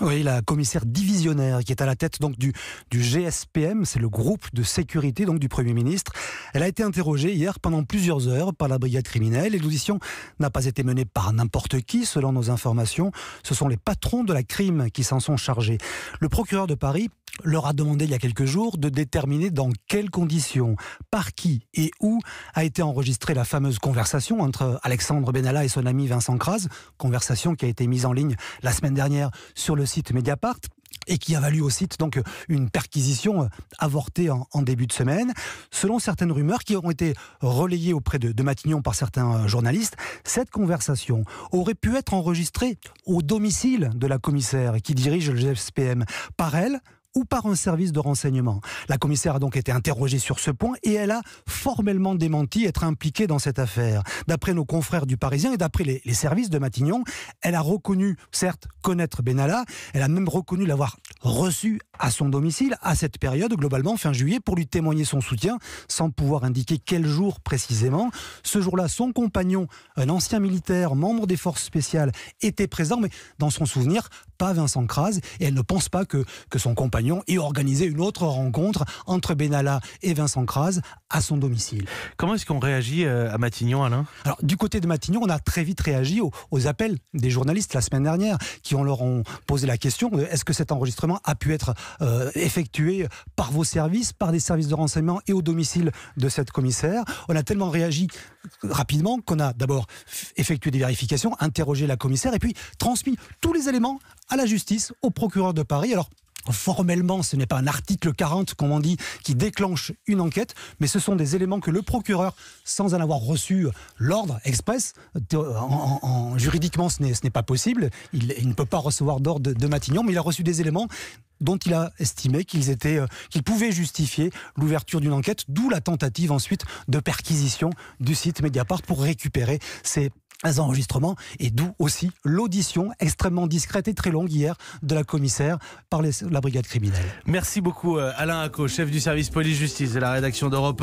Oui, la commissaire divisionnaire qui est à la tête donc du, du GSPM, c'est le groupe de sécurité donc du Premier ministre. Elle a été interrogée hier pendant plusieurs heures par la brigade criminelle et l'audition n'a pas été menée par n'importe qui, selon nos informations. Ce sont les patrons de la crime qui s'en sont chargés. Le procureur de Paris leur a demandé il y a quelques jours de déterminer dans quelles conditions, par qui et où a été enregistrée la fameuse conversation entre Alexandre Benalla et son ami Vincent Kras, conversation qui a été mise en ligne la semaine dernière sur le site Mediapart et qui a valu au site donc une perquisition euh, avortée en, début de semaine. Selon certaines rumeurs qui ont été relayées auprès de, Matignon par certains euh, journalistes, cette conversation aurait pu être enregistrée au domicile de la commissaire qui dirige le GFSPM. Par elle, ou par un service de renseignement. La commissaire a donc été interrogée sur ce point et elle a formellement démenti être impliquée dans cette affaire. D'après nos confrères du Parisien et d'après les, services de Matignon, elle a reconnu, certes, connaître Benalla, elle a même reconnu l'avoir reçu à son domicile à cette période, globalement fin juillet, pour lui témoigner son soutien, sans pouvoir indiquer quel jour précisément. Ce jour-là, son compagnon, un ancien militaire, membre des forces spéciales, était présent, mais dans son souvenir, pas Vincent Kras, et elle ne pense pas que, que son compagnon ait organisé une autre rencontre entre Benalla et Vincent Kras à son domicile. Comment est-ce qu'on réagit euh, à Matignon, Alain Alors, du côté de Matignon, on a très vite réagi aux, appels des journalistes la semaine dernière, qui ont leur ont posé la question est-ce que cet enregistrement a pu être euh, par vos services, par des services de renseignement et au domicile de cette commissaire. On a tellement réagi rapidement qu'on a d'abord effectué des vérifications, interrogé la commissaire et puis transmis tous les éléments à la justice, au procureur de Paris. Alors, Formellement, ce n'est pas un article 40, comme on dit, qui déclenche une enquête, mais ce sont des éléments que le procureur, sans en avoir reçu l'ordre express, en, juridiquement ce n'est pas possible, il, ne peut pas recevoir d'ordre de, de, Matignon, mais il a reçu des éléments dont il a estimé qu'ils étaient, euh, qu'il pouvaient justifier l'ouverture d'une enquête, d'où la tentative ensuite de perquisition du site Mediapart pour récupérer ces enregistrements et d'où aussi l'audition extrêmement discrète et très longue hier de la commissaire par la brigade criminelle. Merci beaucoup euh, Alain Acco, chef du service police-justice de la rédaction d'Europe.